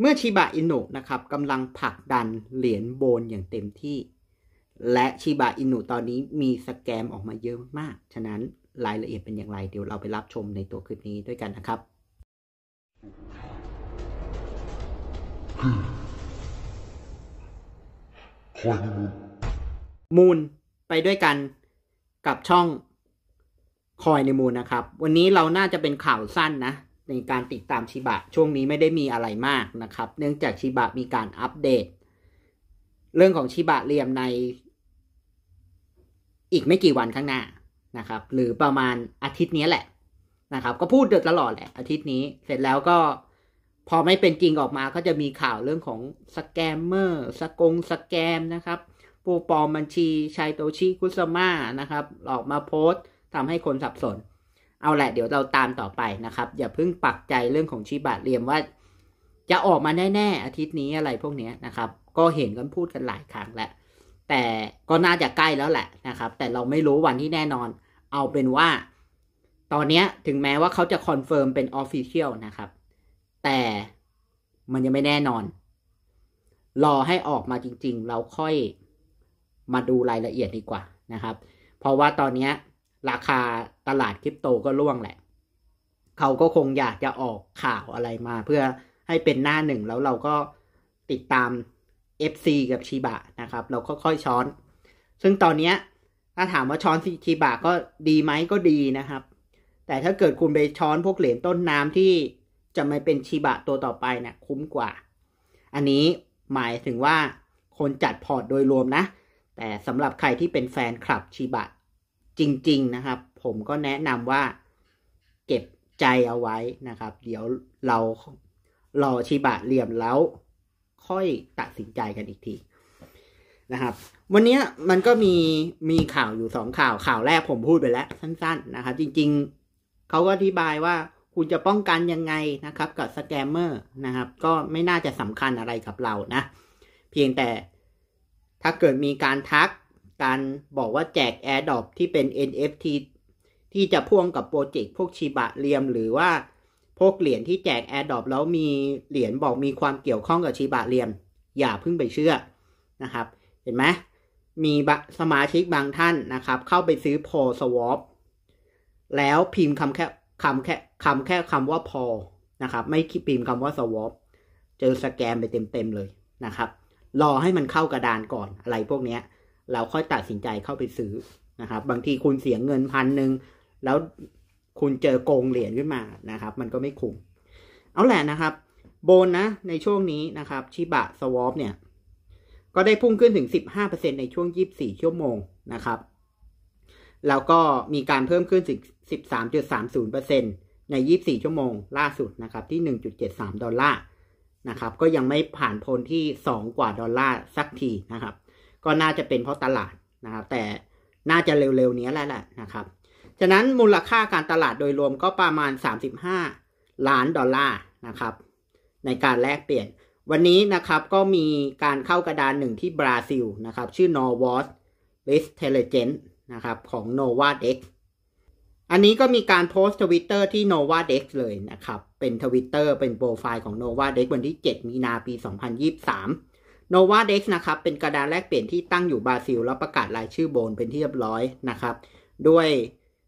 เมื่อชิบะอินุนะครับกำลังผลักดันเหรียญโบนอย่างเต็มที่ และชิบะอินุตอนนี้มีสแกมออกมาเยอะมาก ฉะนั้นรายละเอียดเป็นอย่างไรเดี๋ยวเราไปรับชมในตัวคลิปนี้ด้วยกันนะครับมูลไปด้วยกันกับช่องคอยในมูลนะครับ วันนี้เราน่าจะเป็นข่าวสั้นนะในการติดตามชิบะช่วงนี้ไม่ได้มีอะไรมากนะครับ เนื่องจากชิบะมีการอัปเดต เรื่องของชิบะเรียมใน อีกไม่กี่วันข้างหน้านะครับ หรือประมาณอาทิตย์นี้แหละนะครับ ก็พูดเดตลอดแหละอาทิตย์นี้เสร็จแล้วก็พอไม่เป็นจริงออกมา ก็จะมีข่าวเรื่องของสแกมเมอร์สกงสแกมนะครับผู้ปลอมบัญชีชายโตชิคุซมานะครับออกมาโพสต์ทำให้คนสับสนเอาแหละเดี๋ยวเราตามต่อไปนะครับ อย่าเพิ่งปักใจเรื่องของชีบะเรียมว่าจะออกมาแน่ๆอาทิตย์นี้อะไรพวกนี้นะครับ ก็เห็นกันพูดกันหลายครั้งแล้วแต่ก็น่าจะใกล้แล้วแหละนะครับ แต่เราไม่รู้วันที่แน่นอน เอาเป็นว่า ตอนนี้ถึงแม้ว่าเขาจะคอนเฟิร์มเป็นออฟฟิเชียลนะครับ แต่มันยังไม่แน่นอน รอให้ออกมาจริง ๆ เราค่อยมาดูรายละเอียดดีกว่านะครับ เพราะว่าตอนนี้ราคาตลาดคริปโตก็ร่วงแหละ เขาก็คงอยากจะออกข่าวอะไรมา เพื่อให้เป็นหน้าหนึ่งแล้วเราก็ติดตาม FC กับชีบะนะครับ เราก็ค่อยช้อน ซึ่งตอนนี้ถ้าถามว่าช้อนชีบะก็ดีไหมก็ดีนะครับ แต่ถ้าเกิดคุณไปช้อนพวกเหรียญต้นน้ำที่จะไม่เป็นชีบะตัวต่อไปเนะี่ยคุ้มกว่า อันนี้หมายถึงว่าคนจัดพอร์ตโดยรวมนะ แต่สำหรับใครที่เป็นแฟนคลับชีบะจริง ๆ นะครับ ผมก็แนะนำว่าเก็บใจเอาไว้นะครับ เดี๋ยวเรารอชิบะเรียมแล้วค่อยตัดสินใจกันอีกทีนะครับ วันนี้มันก็มีมีข่าวอยู่สองข่าวข่าวแรกผมพูดไปแล้ว สั้นๆ นะครับ จริงๆ เขาก็อธิบายว่าคุณจะป้องกันยังไงนะครับ กับสแกมเมอร์นะครับ ก็ไม่น่าจะสำคัญอะไรกับเรานะ เพียงแต่ถ้าเกิดมีการทักการบอกว่าแจก Air d r o p ที่เป็น NFT ที่จะพ่วงกับโปรเจกต์พวกชิบะเรียมหรือว่าพวกเหรียญที่แจก Air d r o p แล้วมีเหรียญบอกมีความเกี่ยวข้องกับชิบะเรียม อย่าเพิ่งไปเชื่อนะครับ เห็นไหมมีสมาชิกบางท่านนะครับเข้าไปซื้อพอสวอปแล้วพิมพ์คำแค่คำแค่คำแค่คำว่าพอนะครับ ไม่พิมพ์คำว่าสวอปเจอสแกมไปเต็มๆเลยนะครับ รอให้มันเข้ากระดานก่อนอะไรพวกนี้เราค่อยตัดสินใจเข้าไปซื้อนะครับ บางทีคุณเสียเงินพันหนึ่งแล้วคุณเจอโกงเหรียญขึ้นมานะครับ มันก็ไม่คุ้มเอาแหละนะครับ โบนนะในช่วงนี้นะครับชิบะสวอปเนี่ย ก็ได้พุ่งขึ้นถึง 15%ในช่วง 24 ชั่วโมงนะครับแล้วก็มีการเพิ่มขึ้น์เซ13.30%ใน 24 ชั่วโมง ล่าสุดนะครับ ที่ 1.73 ดอลลาร์นะครับ ก็ยังไม่ผ่านพ้นที่ 2 กว่าดอลลาร์สักทีนะครับก็น่าจะเป็นเพราะตลาดนะครับแต่น่าจะเร็วๆนี้แล้วแหละนะครับฉะนั้นมูลค่าการตลาดโดยรวมก็ประมาณ 35 ล้านดอลลาร์นะครับในการแลกเปลี่ยน วันนี้นะครับก็มีการเข้ากระดานหนึ่งที่บราซิลนะครับชื่อ n o r w a l r i s t e l l i g e n c e นะครับของ Novadex อันนี้ก็มีการโพสต์ทวิตเตอร์ที่ Novadex เลยนะครับ เป็นทวิตเตอร์เป็นโปรไฟล์ของ Novadex วันที่ 7 มีนาปี 2023 Novadex นะครับเป็นกระดานแลกเปลี่ยนที่ตั้งอยู่บราซิล แล้วประกาศรายชื่อโบนเป็นที่เรียบร้อยนะครับ ด้วย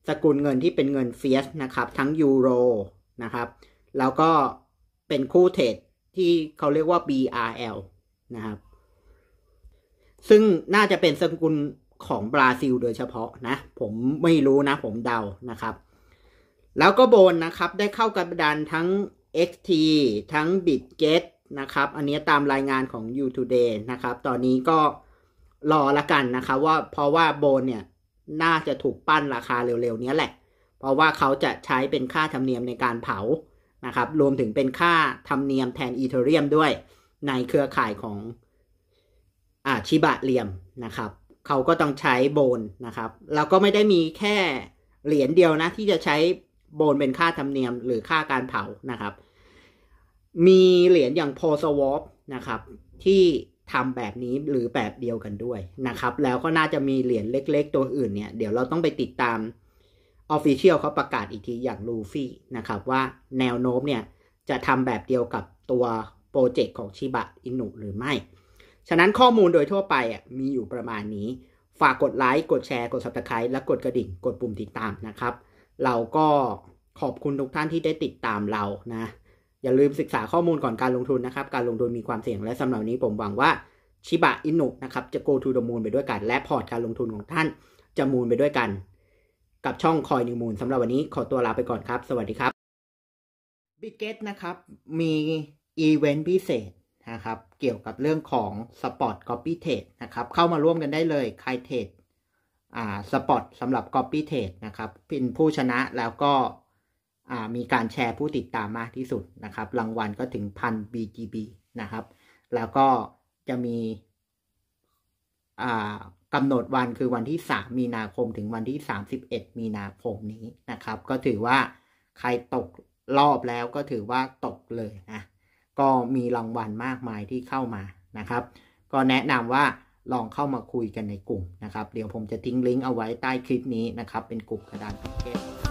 สกุลเงินที่เป็นเงินเฟียสนะครับ ทั้งยูโรนะครับแล้วก็เป็นคู่เทรดที่เขาเรียกว่า BRL นะครับซึ่งน่าจะเป็นสกุลของบราซิลโดยเฉพาะนะ ผมไม่รู้นะผมเดานะครับ แล้วก็โบนนะครับได้เข้ากระดานทั้ง XT ทั้ง BitGet นะครับอันนี้ตามรายงานของ u Today นะครับ ตอนนี้ก็รอละกันนะครับ ว่าเพราะว่าโบนเนี่ยน่าจะถูกปั้นราคาเร็วๆ นี้แหละ เพราะว่าเขาจะใช้เป็นค่าธรรมเนียมในการเผานะครับ รวมถึงเป็นค่าธรรมเนียมแทนอีเทเรียมด้วย ในเครือข่ายของอาชิบะเรลียมนะครับ เขาก็ต้องใช้โบนนะครับ แล้วก็ไม่ได้มีแค่เหรียญเดียวนะที่จะใช้โบนเป็นค่าธรรมเนียมหรือค่าการเผานะครับมีเหรียญอย่างพอสวอปนะครับ ที่ทำแบบนี้หรือแบบเดียวกันด้วยนะครับ แล้วก็น่าจะมีเหรียญเล็ก ๆ ตัวอื่นเนี่ย เดี๋ยวเราต้องไปติดตาม Official เขาประกาศอีกทีอย่างลูฟี่นะครับ ว่าแนวโน้มเนี่ยจะทำแบบเดียวกับตัวโปรเจกต์ของชิบะอินุหรือไม่ ฉะนั้นข้อมูลโดยทั่วไปอ่ะมีอยู่ประมาณนี้ ฝากกดไลค์กดแชร์กด Subscribe และกดกระดิ่งกดปุ่มติดตามนะครับ เราก็ขอบคุณทุกท่านที่ได้ติดตามเรานะอย่าลืมศึกษาข้อมูลก่อนการลงทุนนะครับ การลงทุนมีความเสี่ยงและสำหรับนี้ผมหวังว่าชิบะอินุนะครับ จะโกทูดมูลไปด้วยกัน และพอร์ตการลงทุนของท่านจะมูลไปด้วยกัน กับช่องคอยนิวมูลสำหรับวันนี้ขอตัวลาไปก่อนครับ สวัสดีครับ b i เก e ตนะครับ มีอีเวนต์พิเศษนะครับ เกี่ยวกับเรื่องของสปร์ตคอปปี้เทรดนะครับเข้ามาร่วมกันได้เลยใครเทรดอ่าสปอร์ตสำหรับอปปี้เทรดนะครับเป็นผู้ชนะแล้วก็มีการแชร์ผู้ติดตามมากที่สุดนะครับ รางวัลก็ถึงพัน BGB นะครับแล้วก็จะมีกำหนดวันคือวันที่ 3 มีนาคมถึงวันที่ 31 มีนาคมนี้นะครับ ก็ถือว่าใครตกรอบแล้วก็ถือว่าตกเลยนะก็มีรางวัลมากมายที่เข้ามานะครับ ก็แนะนำว่าลองเข้ามาคุยกันในกลุ่ม นะครับเดี๋ยวผมจะทิ้งลิงก์เอาไว้ใต้คลิปนี้นะครับ เป็นกลุ่มกระดานพิเศษ